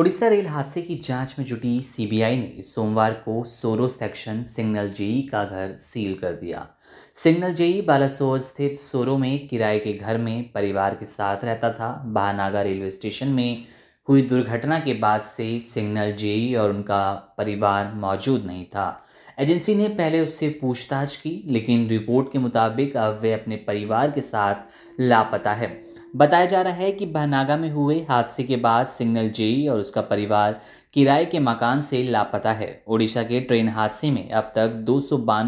Odisha rail हादसे की जांच में जुटी सीबीआई ने सोमवार को सोरो सेक्शन सिग्नल जेई का घर सील कर दिया सिग्नल जेई बालासोर स्थित सोरो में किराए के घर में परिवार के साथ रहता था बहानागा रेलवे स्टेशन में हुई दुर्घटना के बाद से सिग्नल जेई और उनका परिवार मौजूद नहीं था एजेंसी ने पहले उससे पूछताछ की लेकिन रिपोर्ट के मुताबिक अब वे अपने परिवार के साथ लापता है बताया जा रहा है कि बहनागा में हुए हादसे के बाद सिग्नल जेई और उसका परिवार किराए के मकान से लापता है ओडिशा के ट्रेन हादसे में अब तक दो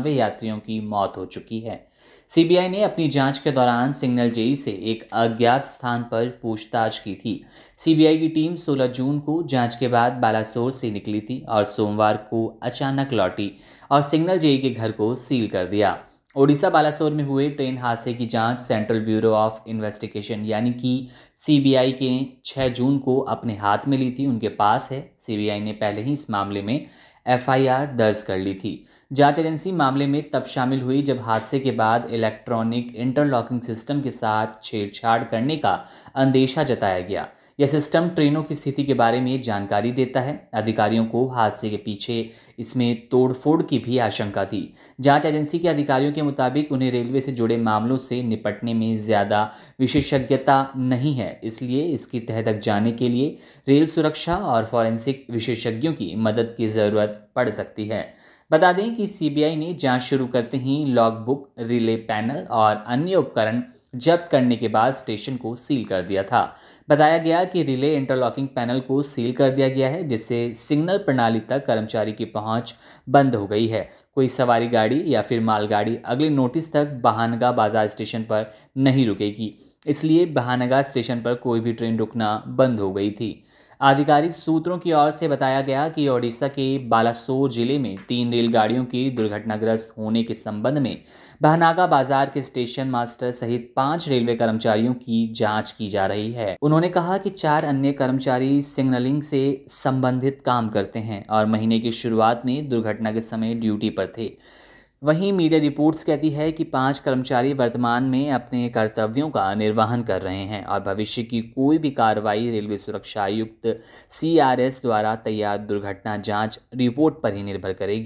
यात्रियों की मौत हो चुकी है सीबीआई ने अपनी जांच के दौरान सिग्नल जेई से एक अज्ञात स्थान पर पूछताछ की थी सीबीआई की टीम 16 जून को जांच के बाद बालासोर से निकली थी और सोमवार को अचानक लौटी और सिग्नल जेई के घर को सील कर दिया ओडिशा बालासोर में हुए ट्रेन हादसे की जांच सेंट्रल ब्यूरो ऑफ इन्वेस्टिगेशन यानी कि सीबीआई के 6 जून को अपने हाथ में ली थी उनके पास है सीबीआई ने पहले ही इस मामले में एफआईआर दर्ज कर ली थी जांच एजेंसी मामले में तब शामिल हुई जब हादसे के बाद इलेक्ट्रॉनिक इंटरलॉकिंग सिस्टम के साथ छेड़छाड़ करने का अंदेशा जताया गया यह सिस्टम ट्रेनों की स्थिति के बारे में जानकारी देता है अधिकारियों को हादसे के पीछे इसमें तोड़फोड़ की भी आशंका थी जांच एजेंसी के अधिकारियों के मुताबिक उन्हें रेलवे से जुड़े मामलों से निपटने में ज़्यादा विशेषज्ञता नहीं है इसलिए इसकी तह तक जाने के लिए रेल सुरक्षा और फॉरेंसिक विशेषज्ञों की मदद की ज़रूरत पड़ सकती है बता दें कि सीबीआई ने जांच शुरू करते ही बुक रिले पैनल और अन्य उपकरण जब्त करने के बाद स्टेशन को सील कर दिया था बताया गया कि रिले इंटरलॉकिंग पैनल को सील कर दिया गया है जिससे सिग्नल प्रणाली तक कर्मचारी की पहुंच बंद हो गई है कोई सवारी गाड़ी या फिर मालगाड़ी अगले नोटिस तक बहानगा बाजार स्टेशन पर नहीं रुकेगी इसलिए बहानगा स्टेशन पर कोई भी ट्रेन रुकना बंद हो गई थी आधिकारिक सूत्रों की ओर से बताया गया कि ओडिशा के बालासोर जिले में तीन रेलगाड़ियों के दुर्घटनाग्रस्त होने के संबंध में बहनागा बाजार के स्टेशन मास्टर सहित पांच रेलवे कर्मचारियों की जांच की जा रही है उन्होंने कहा कि चार अन्य कर्मचारी सिग्नलिंग से संबंधित काम करते हैं और महीने की शुरुआत में दुर्घटना के समय ड्यूटी पर थे वहीं मीडिया रिपोर्ट्स कहती है कि पांच कर्मचारी वर्तमान में अपने कर्तव्यों का निर्वहन कर रहे हैं और भविष्य की कोई भी कार्रवाई रेलवे सुरक्षा आयुक्त सीआरएस द्वारा तैयार दुर्घटना जांच रिपोर्ट पर ही निर्भर करेगी